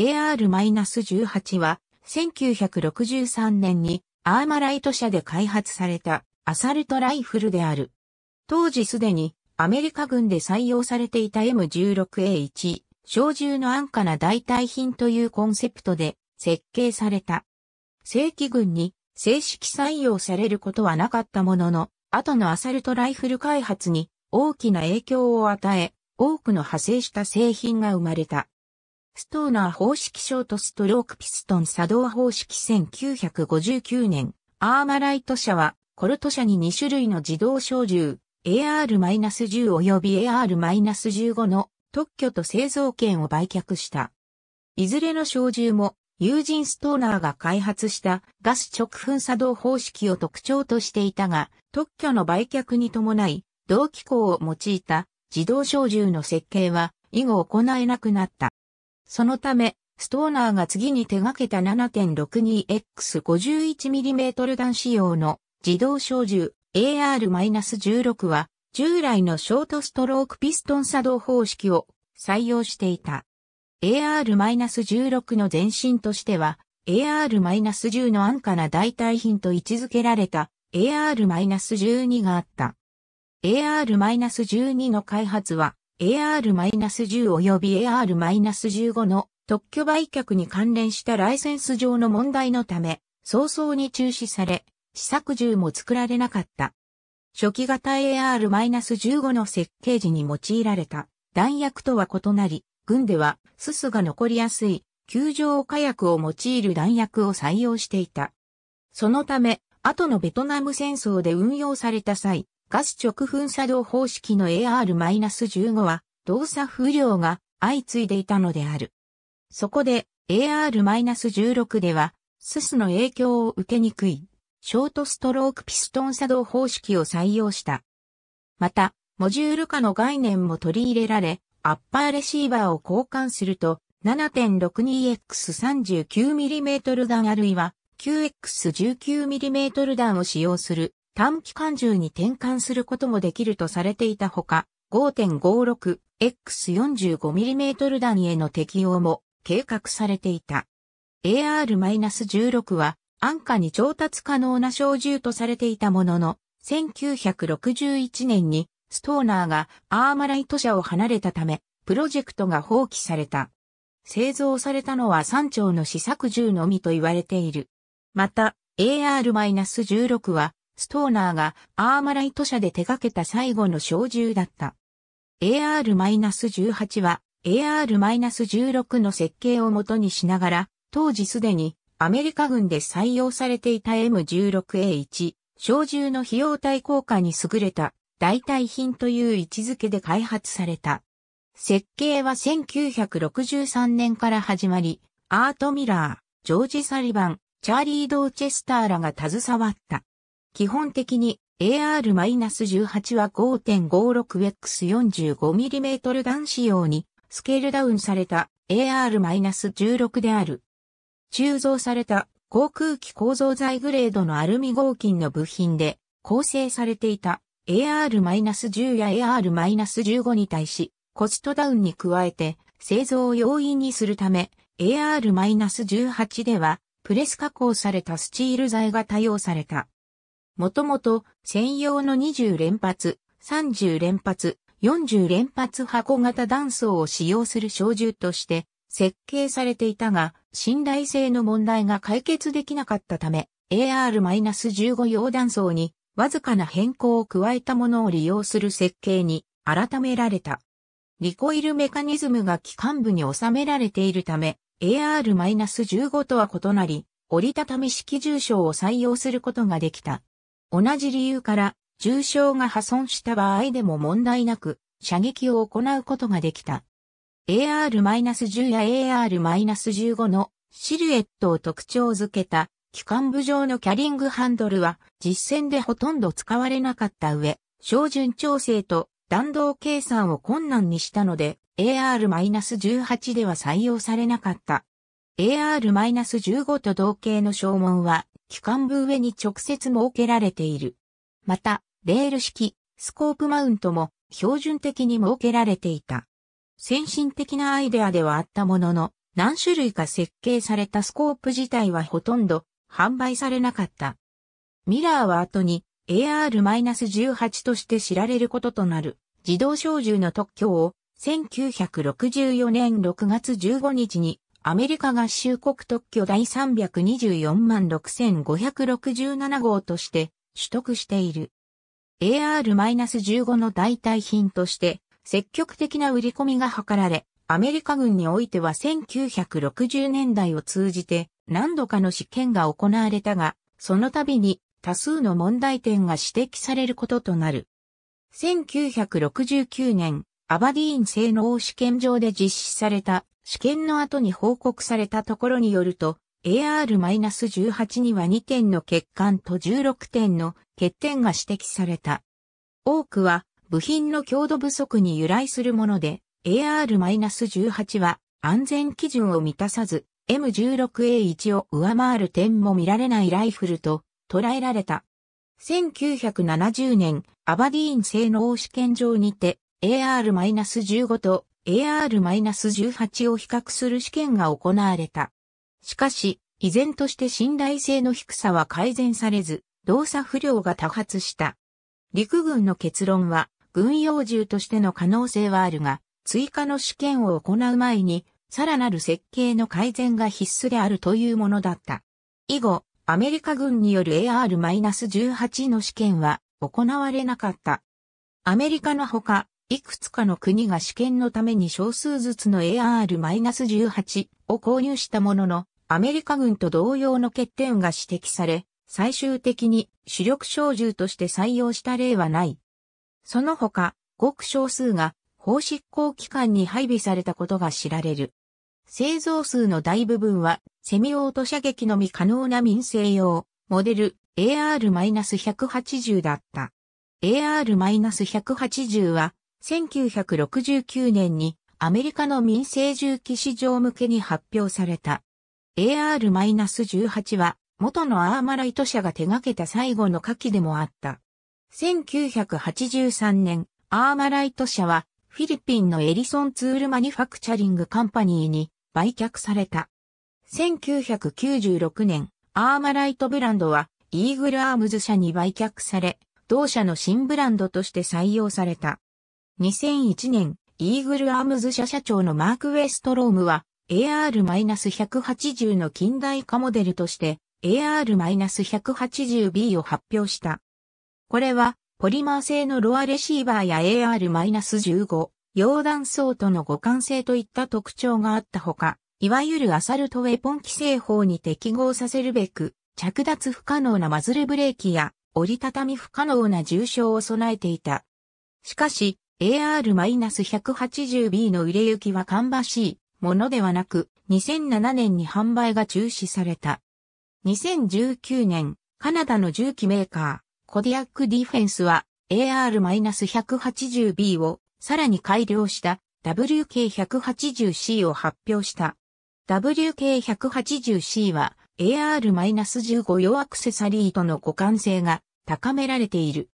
AR-18 は1963年にアーマライト社で開発されたアサルトライフルである。当時すでにアメリカ軍で採用されていた M16A1 小銃の安価な代替品というコンセプトで設計された。正規軍に正式採用されることはなかったものの、後のアサルトライフル開発に大きな影響を与え、多くの派生した製品が生まれた。ストーナー方式ショートストロークピストン作動方式1959年、アーマライト社は、コルト社に2種類の自動小銃、AR-10 及び AR-15 の特許と製造権を売却した。いずれの小銃も、友人ストーナーが開発したガス直噴作動方式を特徴としていたが、特許の売却に伴い、同機構を用いた自動小銃の設計は以後行えなくなった。そのため、ストーナーが次に手掛けた 7.62X51mm 弾仕様の自動小銃 AR-16 は従来のショートストロークピストン作動方式を採用していた。AR-16 の前身としては AR-10 の安価な代替品と位置づけられた AR-12 があった。AR-12 の開発は AR-10 及び AR-15 の特許売却に関連したライセンス上の問題のため、早々に中止され、試作銃も作られなかった。初期型 AR-15 の設計時に用いられた弾薬とは異なり、軍ではすすが残りやすい球状火薬を用いる弾薬を採用していた。そのため、後のベトナム戦争で運用された際、ガス直噴作動方式の AR-15 は動作不良が相次いでいたのである。そこで AR-16 ではススの影響を受けにくいショートストロークピストン作動方式を採用した。また、モジュール化の概念も取り入れられ、アッパーレシーバーを交換すると 7.62X39mm 弾あるいは 9X19mm 弾を使用する短期間銃に転換することもできるとされていたほか、5.56X45mm 弾への適用も計画されていた。AR-16 は安価に調達可能な小銃とされていたものの、1961年にストーナーがアーマライト社を離れたため、プロジェクトが放棄された。製造されたのは3丁の試作銃のみと言われている。また、AR-16 はストーナーがアーマライト社で手掛けた最後の小銃だった。AR-18 は AR-16 の設計をもとにしながら、当時すでにアメリカ軍で採用されていた M16A1、小銃の費用対効果に優れた代替品という位置づけで開発された。設計は1963年から始まり、アート・ミラー、ジョージ・サリバン、チャーリー・ドーチェスターらが携わった。基本的に AR-18 は 5.56x45mm 弾仕様にスケールダウンされた AR-16 である。鋳造された航空機構造材グレードのアルミ合金の部品で構成されていた AR-10 や AR-15 に対しコストダウンに加えて製造を容易にするため AR-18 ではプレス加工されたスチール材が多用された。もともと専用の20連発、30連発、40連発箱型断層を使用する小銃として設計されていたが、信頼性の問題が解決できなかったため、AR-15 用断層にわずかな変更を加えたものを利用する設計に改められた。リコイルメカニズムが機関部に収められているため、AR-15 とは異なり、折りたたみ式重症を採用することができた。同じ理由から重傷が破損した場合でも問題なく射撃を行うことができた。AR-10 や AR-15 のシルエットを特徴づけた機関部上のキャリングハンドルは実戦でほとんど使われなかった上、照準調整と弾道計算を困難にしたので AR-18 では採用されなかった。AR-15 と同型の消門は機関部上に直接設けられている。また、レール式、スコープマウントも標準的に設けられていた。先進的なアイデアではあったものの、何種類か設計されたスコープ自体はほとんど販売されなかった。ミラーは後に AR-18 として知られることとなる自動小銃の特許を1964年6月15日にアメリカ合衆国特許第324万6567号として取得している。AR-15 の代替品として積極的な売り込みが図られ、アメリカ軍においては1960年代を通じて何度かの試験が行われたが、その度に多数の問題点が指摘されることとなる。1969年、アバディーン製の試験場で実施された試験の後に報告されたところによると、AR-18 には2点の欠陥と16点の欠点が指摘された。多くは部品の強度不足に由来するもので、AR-18 は安全基準を満たさず、M16A1 を上回る点も見られないライフルと捉えられた。1970年、アバディーン性能試験場にて AR-15 と AR-18 を比較する試験が行われた。しかし、依然として信頼性の低さは改善されず、動作不良が多発した。陸軍の結論は、軍用銃としての可能性はあるが、追加の試験を行う前に、さらなる設計の改善が必須であるというものだった。以後、アメリカ軍による AR-18 の試験は行われなかった。アメリカのほか、いくつかの国が試験のために少数ずつの AR-18 を購入したものの、アメリカ軍と同様の欠点が指摘され、最終的に主力小銃として採用した例はない。その他、極少数が法執行機関に配備されたことが知られる。製造数の大部分は、セミオート射撃のみ可能な民生用、モデル AR-180 だった。AR-180 は、1969年にアメリカの民生重機市場向けに発表された。AR-18 は元のアーマライト社が手掛けた最後の火器でもあった。1983年、アーマライト社はフィリピンのエリソンツールマニファクチャリングカンパニーに売却された。1996年、アーマライトブランドはイーグルアームズ社に売却され、同社の新ブランドとして採用された。2001年、イーグルアームズ社社長のマーク・ウェストロームは、AR-180 の近代化モデルとして AR-180B を発表した。これはポリマー製のロアレシーバーや AR-15、溶断層との互換性といった特徴があったほか、いわゆるアサルトウェポン規制法に適合させるべく、着脱不可能なマズルブレーキや折りたたみ不可能な重傷を備えていた。しかし、AR-180B の売れ行きは芳しいものではなく、2007年に販売が中止された。2019年、カナダの重機メーカー、コディアックディフェンスは AR-180B をさらに改良した WK180C を発表した。WK180C は AR-15 用アクセサリーとの互換性が高められている。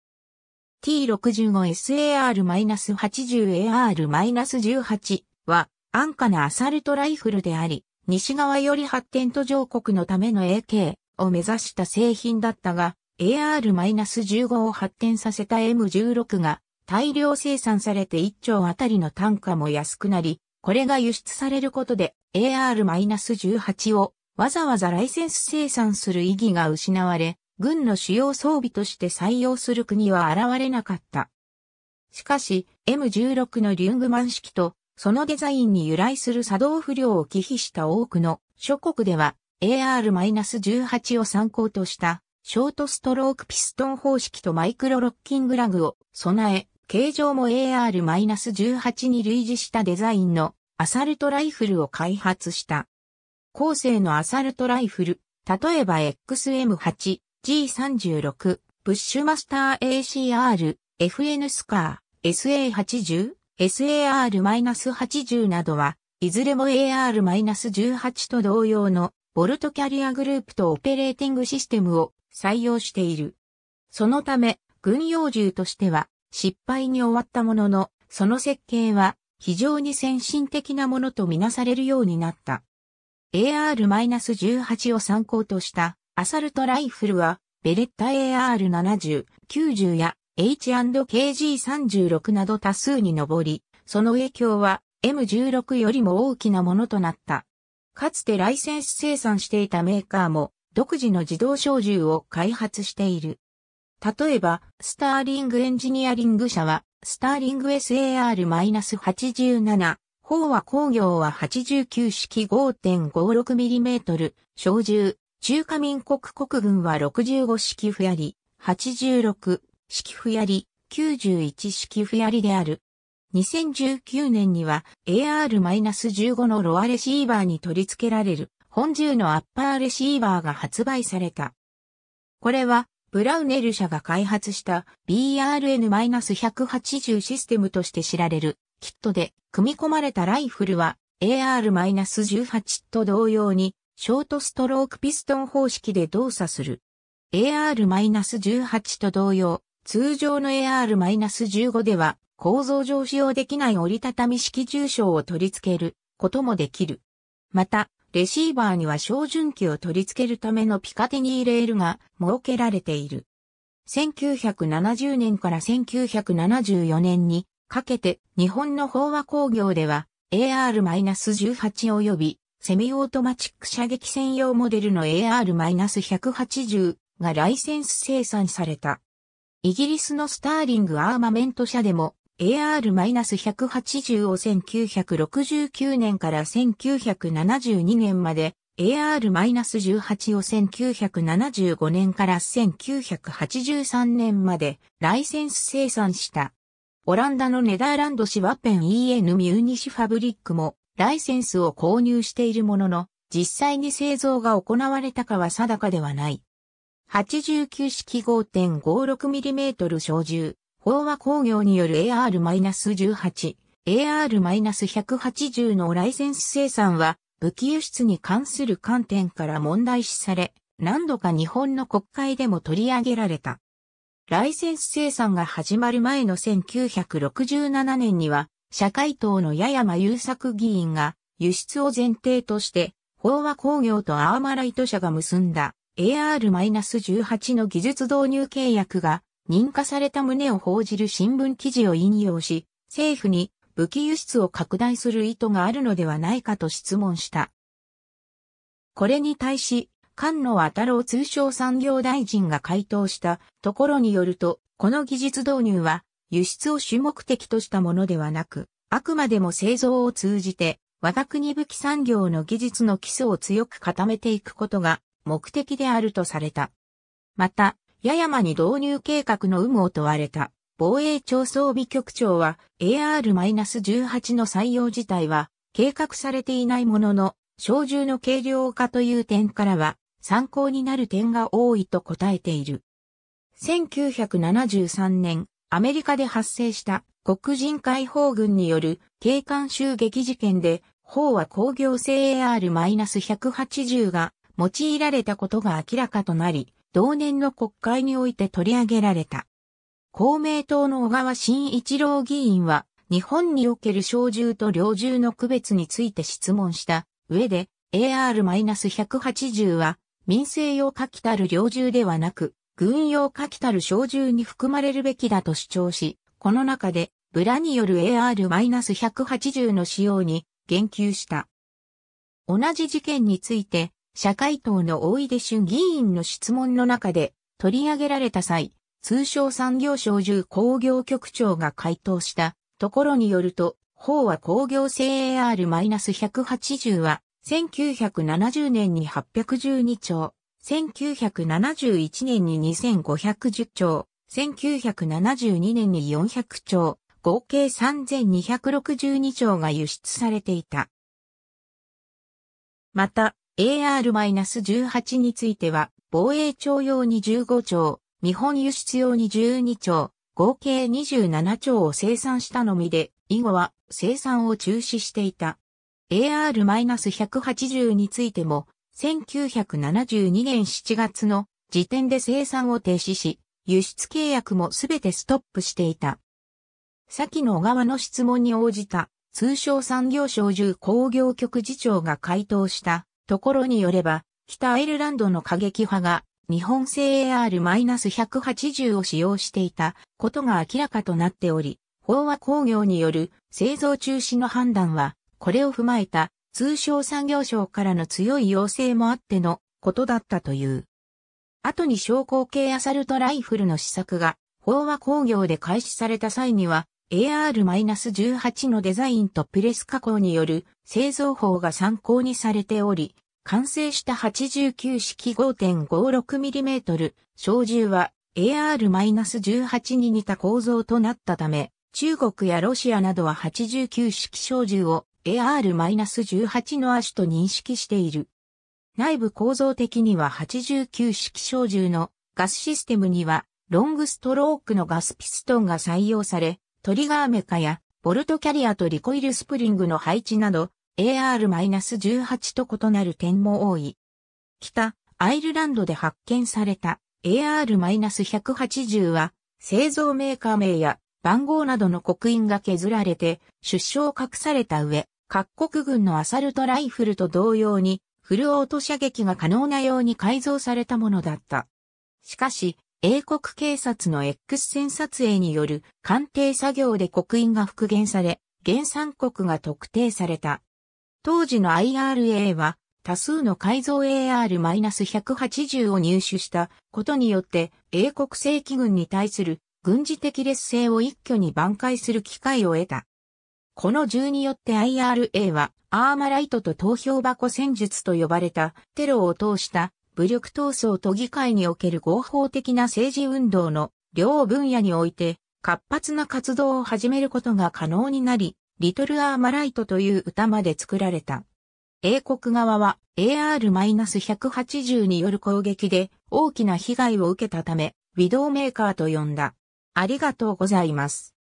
T65SAR-80AR-18 は安価なアサルトライフルであり、西側より発展途上国のための AK を目指した製品だったが、AR-15 を発展させた M16 が大量生産されて1兆あたりの単価も安くなり、これが輸出されることで AR-18 をわざわざライセンス生産する意義が失われ、軍の主要装備として採用する国は現れなかった。しかし、M16 のリュングマン式と、そのデザインに由来する作動不良を忌避した多くの諸国では、AR-18 を参考とした、ショートストロークピストン方式とマイクロロッキングラグを備え、形状も AR-18 に類似したデザインのアサルトライフルを開発した。後世のアサルトライフル、例えば XM8、G36、プッシュマスター ACR、FN スカー、SA80、SAR-80 などは、いずれも AR-18 と同様の、ボルトキャリアグループとオペレーティングシステムを採用している。そのため、軍用銃としては、失敗に終わったものの、その設計は、非常に先進的なものとみなされるようになった。AR-18 を参考としたアサルトライフルは、ベレッタ AR70、90や H&KG36 など多数に上り、その影響は M16 よりも大きなものとなった。かつてライセンス生産していたメーカーも独自の自動小銃を開発している。例えば、スターリングエンジニアリング社は、スターリング SAR-87、ーは工業は89式 5.56mm 小銃、中華民国国軍は65式府やり、86式府やり、91式府やりである。2019年には AR-15 のロアレシーバーに取り付けられる本銃のアッパーレシーバーが発売された。これはブラウネル社が開発した BRN-180 システムとして知られるキットで組み込まれたライフルは AR-18 と同様にショートストロークピストン方式で動作する。AR-18 と同様、通常の AR-15 では構造上使用できない折りたたみ式重症を取り付けることもできる。また、レシーバーには照準器を取り付けるためのピカテニーレールが設けられている。1970年から1974年にかけて日本の飽和工業では AR-18 及びセミオートマチック射撃専用モデルの AR-180 がライセンス生産された。イギリスのスターリングアーマメント社でも AR-180 を1969年から1972年まで AR-18 を1975年から1983年までライセンス生産した。オランダのネダーランド市ワペン EN ミューニシファブリックもライセンスを購入しているものの、実際に製造が行われたかは定かではない。89式 5.56mm 小銃、飽和工業による AR-18、AR-180 のライセンス生産は、武器輸出に関する観点から問題視され、何度か日本の国会でも取り上げられた。ライセンス生産が始まる前の1967年には、社会党の矢山優作議員が輸出を前提として、飽和工業とアーマライト社が結んだ AR-18 の技術導入契約が認可された旨を報じる新聞記事を引用し、政府に武器輸出を拡大する意図があるのではないかと質問した。これに対し、菅野渡郎通商産業大臣が回答したところによると、この技術導入は輸出を主目的としたものではなく、あくまでも製造を通じて、我が国武器産業の技術の基礎を強く固めていくことが目的であるとされた。また、八山に導入計画の有無を問われた。防衛庁装備局長は AR-18 の採用自体は計画されていないものの、小銃の軽量化という点からは参考になる点が多いと答えている。1973年アメリカで発生した黒人解放軍による警官襲撃事件で、法は工業性 AR-180 が用いられたことが明らかとなり、同年の国会において取り上げられた。公明党の小川真一郎議員は、日本における小銃と猟銃の区別について質問した上で、AR-180 は民生用かきたる猟銃ではなく、軍用火器たる小銃に含まれるべきだと主張し、この中で、ブラによる AR-180 の使用に言及した。同じ事件について、社会党の大井出衆議院の質問の中で取り上げられた際、通商産業省銃工業局長が回答したところによると、法は工業性 AR-180 は1970年に812兆1971年に2510兆、1972年に400兆、合計3262兆が輸出されていた。また、AR-18 については、防衛庁用に15兆、日本輸出用に12兆、合計27兆を生産したのみで、以後は生産を中止していた。AR-180 についても、1972年7月の時点で生産を停止し、輸出契約もすべてストップしていた。先の小川の質問に応じた通商産業省重工業局次長が回答したところによれば、北アイルランドの過激派が日本製 AR-180 を使用していたことが明らかとなっており、飽和工業による製造中止の判断は、これを踏まえた通商産業省からの強い要請もあってのことだったという。後に昇降系アサルトライフルの試作が、飽和工業で開始された際には、AR-18 のデザインとプレス加工による製造法が参考にされており、完成した89式 5.56mm 小銃は AR-18 に似た構造となったため、中国やロシアなどは89式小銃を AR-18 の亜種と認識している。内部構造的には89式小銃のガスシステムにはロングストロークのガスピストンが採用され、トリガーメカやボルトキャリアとリコイルスプリングの配置など AR-18 と異なる点も多い。北、アイルランドで発見された AR-180 は製造メーカー名や番号などの刻印が削られて出生を隠された上、各国軍のアサルトライフルと同様に、フルオート射撃が可能なように改造されたものだった。しかし、英国警察の X 線撮影による鑑定作業で刻印が復元され、原産国が特定された。当時の IRA は多数の改造 AR-180 を入手したことによって英国正規軍に対する軍事的劣勢を一挙に挽回する機会を得た。この銃によって IRA はアーマライトと投票箱戦術と呼ばれたテロを通した武力闘争と議会における合法的な政治運動の両分野において活発な活動を始めることが可能になり、リトルアーマライトという歌まで作られた。英国側は AR-180 による攻撃で大きな被害を受けたため、ウィドウメーカーと呼んだ。ありがとうございます。